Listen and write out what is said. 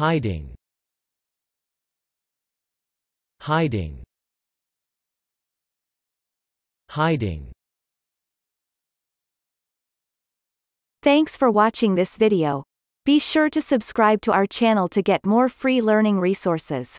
hiding hiding hiding Thanks for watching this video. Be sure to subscribe to our channel to get more free learning resources.